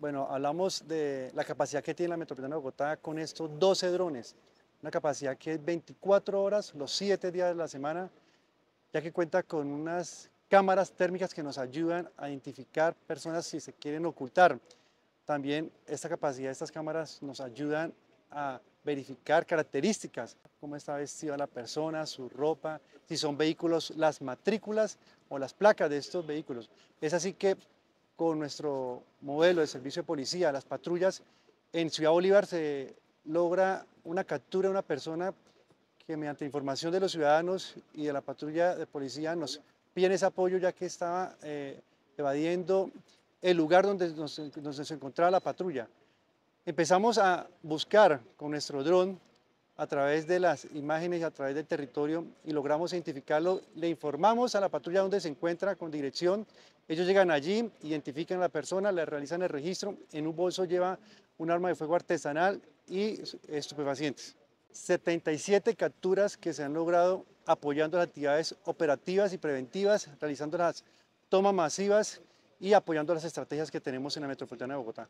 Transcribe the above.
Bueno, hablamos de la capacidad que tiene la Metropolitana de Bogotá con estos 12 drones, una capacidad que es 24 horas, los 7 días de la semana, ya que cuenta con unas cámaras térmicas que nos ayudan a identificar personas si se quieren ocultar. También esta capacidad de estas cámaras nos ayudan a verificar características, cómo está vestida la persona, su ropa, si son vehículos, las matrículas o las placas de estos vehículos. Es así que con nuestro modelo de servicio de policía, las patrullas, en Ciudad Bolívar se logra una captura de una persona que mediante información de los ciudadanos y de la patrulla de policía nos pide ese apoyo ya que estaba eh, evadiendo el lugar donde nos, encontraba la patrulla. Empezamos a buscar con nuestro dron a través de las imágenes y a través del territorio y logramos identificarlo. Le informamos a la patrulla donde se encuentra con dirección. Ellos llegan allí, identifican a la persona, le realizan el registro. En un bolso lleva un arma de fuego artesanal y estupefacientes. 77 capturas que se han logrado apoyando las actividades operativas y preventivas, realizando las tomas masivas y apoyando las estrategias que tenemos en la metropolitana de Bogotá.